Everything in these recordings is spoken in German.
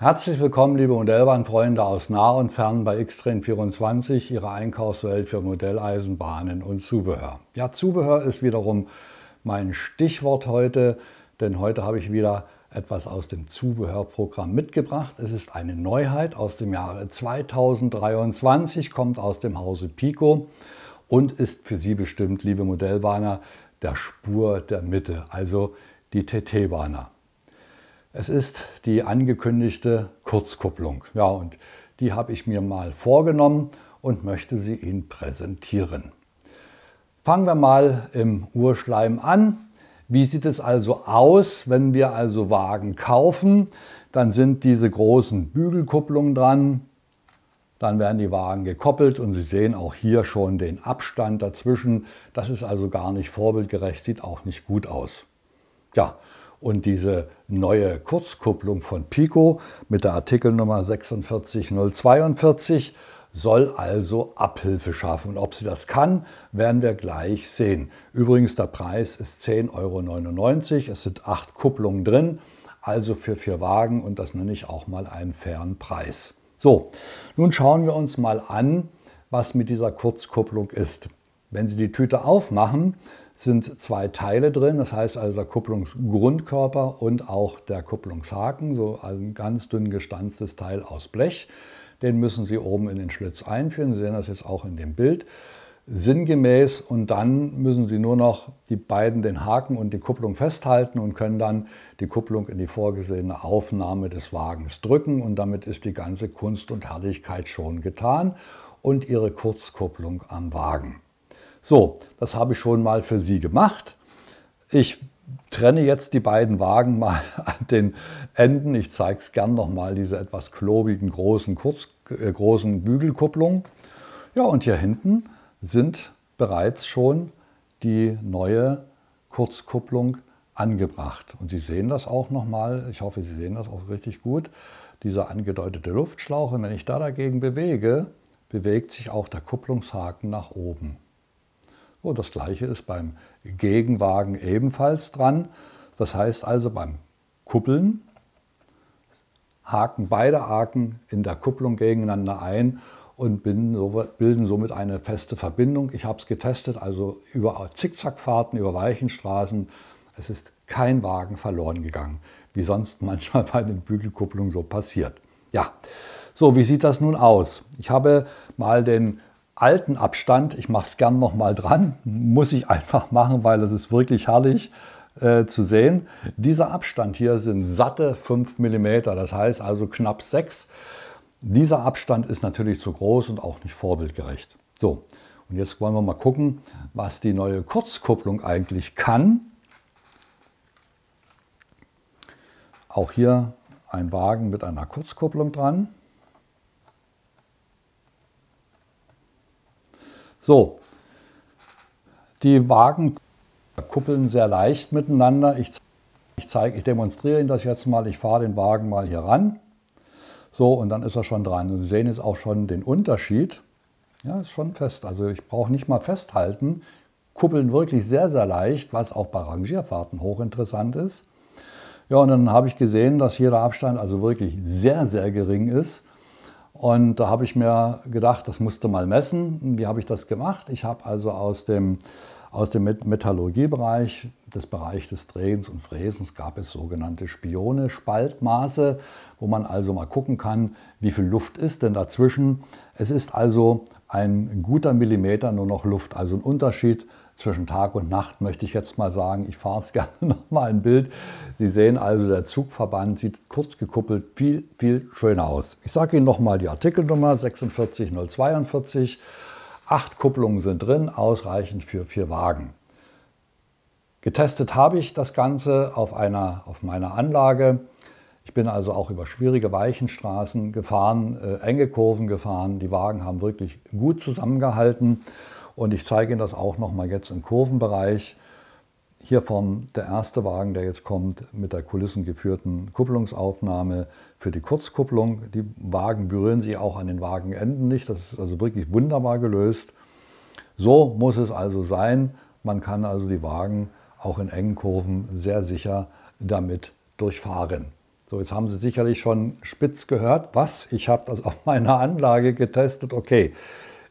Herzlich willkommen, liebe Modellbahnfreunde aus nah und fern bei Xtrain 24 Ihre Einkaufswelt für Modelleisenbahnen und Zubehör. Ja, Zubehör ist wiederum mein Stichwort heute, denn heute habe ich wieder etwas aus dem Zubehörprogramm mitgebracht. Es ist eine Neuheit aus dem Jahre 2023, kommt aus dem Hause Pico und ist für Sie bestimmt, liebe Modellbahner, der Spur der Mitte, also die TT-Bahner. Es ist die angekündigte Kurzkupplung. Ja, und die habe ich mir mal vorgenommen und möchte sie Ihnen präsentieren. Fangen wir mal im Urschleim an. Wie sieht es also aus, wenn wir also Wagen kaufen? Dann sind diese großen Bügelkupplungen dran. Dann werden die Wagen gekoppelt und Sie sehen auch hier schon den Abstand dazwischen. Das ist also gar nicht vorbildgerecht, sieht auch nicht gut aus. Ja, und diese neue Kurzkupplung von Pico mit der Artikelnummer 46042 soll also Abhilfe schaffen. Und ob sie das kann, werden wir gleich sehen. Übrigens, der Preis ist 10,99 Euro. Es sind acht Kupplungen drin, also für vier Wagen und das nenne ich auch mal einen fairen Preis. So, nun schauen wir uns mal an, was mit dieser Kurzkupplung ist. Wenn Sie die Tüte aufmachen, sind zwei Teile drin, das heißt also der Kupplungsgrundkörper und auch der Kupplungshaken, so ein ganz dünn gestanztes Teil aus Blech. Den müssen Sie oben in den Schlitz einführen. Sie sehen das jetzt auch in dem Bild sinngemäß und dann müssen Sie nur noch die beiden, den Haken und die Kupplung festhalten und können dann die Kupplung in die vorgesehene Aufnahme des Wagens drücken und damit ist die ganze Kunst und Herrlichkeit schon getan und Ihre Kurzkupplung am Wagen. So, das habe ich schon mal für Sie gemacht. Ich trenne jetzt die beiden Wagen mal an den Enden. Ich zeige es gern nochmal, diese etwas klobigen großen, kurz, äh, großen Bügelkupplungen. Ja, und hier hinten sind bereits schon die neue Kurzkupplung angebracht. Und Sie sehen das auch nochmal, ich hoffe, Sie sehen das auch richtig gut, dieser angedeutete Luftschlauch. Und wenn ich da dagegen bewege, bewegt sich auch der Kupplungshaken nach oben. Und das gleiche ist beim Gegenwagen ebenfalls dran. Das heißt also beim Kuppeln haken beide Haken in der Kupplung gegeneinander ein und bilden somit eine feste Verbindung. Ich habe es getestet, also über Zickzackfahrten, über Weichenstraßen. Es ist kein Wagen verloren gegangen, wie sonst manchmal bei den Bügelkupplungen so passiert. Ja, so, wie sieht das nun aus? Ich habe mal den alten Abstand, ich mache es gern nochmal dran, muss ich einfach machen, weil es ist wirklich herrlich äh, zu sehen. Dieser Abstand hier sind satte 5 mm, das heißt also knapp 6. Dieser Abstand ist natürlich zu groß und auch nicht vorbildgerecht. So, und jetzt wollen wir mal gucken, was die neue Kurzkupplung eigentlich kann. Auch hier ein Wagen mit einer Kurzkupplung dran. So, die Wagen kuppeln sehr leicht miteinander. Ich, ich zeige, ich demonstriere Ihnen das jetzt mal. Ich fahre den Wagen mal hier ran. So, und dann ist er schon dran. Und Sie sehen jetzt auch schon den Unterschied. Ja, ist schon fest. Also ich brauche nicht mal festhalten. Kuppeln wirklich sehr, sehr leicht, was auch bei Rangierfahrten hochinteressant ist. Ja, und dann habe ich gesehen, dass hier der Abstand also wirklich sehr, sehr gering ist. Und da habe ich mir gedacht, das musste mal messen. Wie habe ich das gemacht? Ich habe also aus dem, aus dem Metallurgiebereich, des Bereichs des Drehens und Fräsens, gab es sogenannte Spione, Spaltmaße, wo man also mal gucken kann, wie viel Luft ist denn dazwischen. Es ist also ein guter Millimeter nur noch Luft, also ein Unterschied zwischen Tag und Nacht, möchte ich jetzt mal sagen. Ich fahre es gerne nochmal ein Bild. Sie sehen also, der Zugverband sieht kurz gekuppelt viel, viel schöner aus. Ich sage Ihnen nochmal die Artikelnummer 46042. Acht Kupplungen sind drin, ausreichend für vier Wagen. Getestet habe ich das Ganze auf, einer, auf meiner Anlage. Ich bin also auch über schwierige Weichenstraßen gefahren, äh, enge Kurven gefahren. Die Wagen haben wirklich gut zusammengehalten. Und ich zeige Ihnen das auch nochmal jetzt im Kurvenbereich. Hier vom der erste Wagen, der jetzt kommt, mit der kulissengeführten Kupplungsaufnahme für die Kurzkupplung. Die Wagen berühren sich auch an den Wagenenden nicht. Das ist also wirklich wunderbar gelöst. So muss es also sein. Man kann also die Wagen auch in engen Kurven sehr sicher damit durchfahren. So, jetzt haben Sie sicherlich schon spitz gehört, was? Ich habe das auf meiner Anlage getestet. Okay,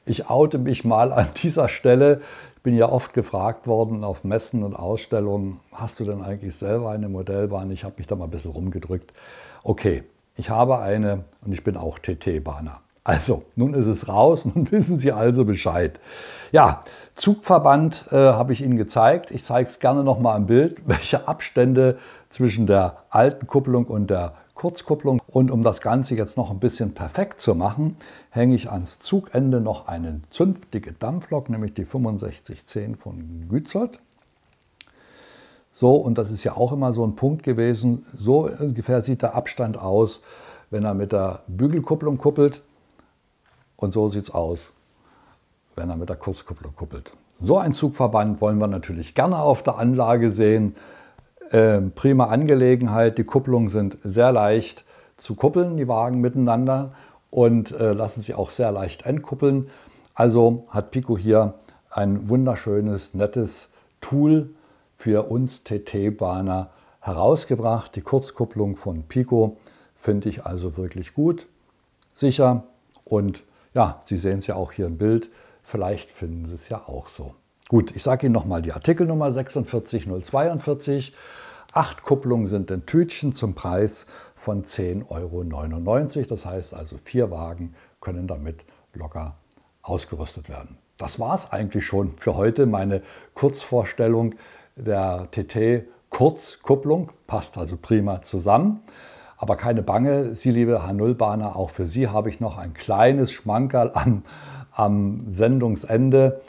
ich oute mich mal an dieser Stelle. Ich bin ja oft gefragt worden auf Messen und Ausstellungen, hast du denn eigentlich selber eine Modellbahn? Ich habe mich da mal ein bisschen rumgedrückt. Okay, ich habe eine und ich bin auch TT-Bahner. Also, nun ist es raus, nun wissen Sie also Bescheid. Ja, Zugverband äh, habe ich Ihnen gezeigt. Ich zeige es gerne nochmal im Bild, welche Abstände zwischen der alten Kupplung und der Kurzkupplung. Und um das Ganze jetzt noch ein bisschen perfekt zu machen, hänge ich ans Zugende noch eine zünftige Dampflok, nämlich die 6510 von Gützold. So, und das ist ja auch immer so ein Punkt gewesen, so ungefähr sieht der Abstand aus, wenn er mit der Bügelkupplung kuppelt. Und so sieht es aus, wenn er mit der Kurzkupplung kuppelt. So ein Zugverband wollen wir natürlich gerne auf der Anlage sehen. Ähm, prima Angelegenheit. Die Kupplungen sind sehr leicht zu kuppeln, die Wagen miteinander und äh, lassen sich auch sehr leicht entkuppeln. Also hat Pico hier ein wunderschönes, nettes Tool für uns TT-Bahner herausgebracht. Die Kurzkupplung von Pico finde ich also wirklich gut, sicher und ja, Sie sehen es ja auch hier im Bild. Vielleicht finden Sie es ja auch so. Gut, ich sage Ihnen nochmal die Artikelnummer 46042. Acht Kupplungen sind in Tütchen zum Preis von 10,99 Euro. Das heißt also, vier Wagen können damit locker ausgerüstet werden. Das war es eigentlich schon für heute. Meine Kurzvorstellung der TT Kurzkupplung passt also prima zusammen. Aber keine Bange, Sie liebe H0-Bahner, auch für Sie habe ich noch ein kleines Schmankerl am, am Sendungsende.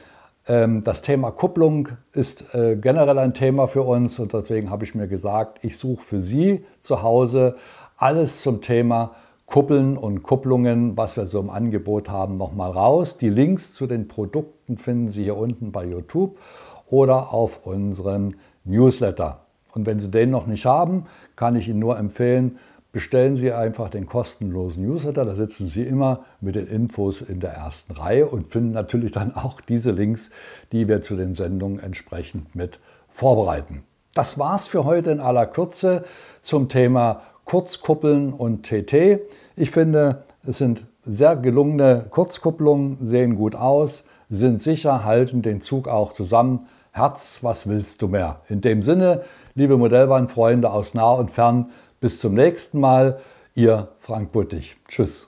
Ähm, das Thema Kupplung ist äh, generell ein Thema für uns und deswegen habe ich mir gesagt, ich suche für Sie zu Hause alles zum Thema Kuppeln und Kupplungen, was wir so im Angebot haben, nochmal raus. Die Links zu den Produkten finden Sie hier unten bei YouTube oder auf unserem Newsletter. Und wenn Sie den noch nicht haben, kann ich Ihnen nur empfehlen, bestellen Sie einfach den kostenlosen Newsletter. Da sitzen Sie immer mit den Infos in der ersten Reihe und finden natürlich dann auch diese Links, die wir zu den Sendungen entsprechend mit vorbereiten. Das war's für heute in aller Kürze zum Thema Kurzkuppeln und TT. Ich finde, es sind sehr gelungene Kurzkupplungen, sehen gut aus, sind sicher, halten den Zug auch zusammen. Herz, was willst du mehr? In dem Sinne, liebe Modellbahnfreunde aus nah und fern, bis zum nächsten Mal, Ihr Frank Buttig. Tschüss.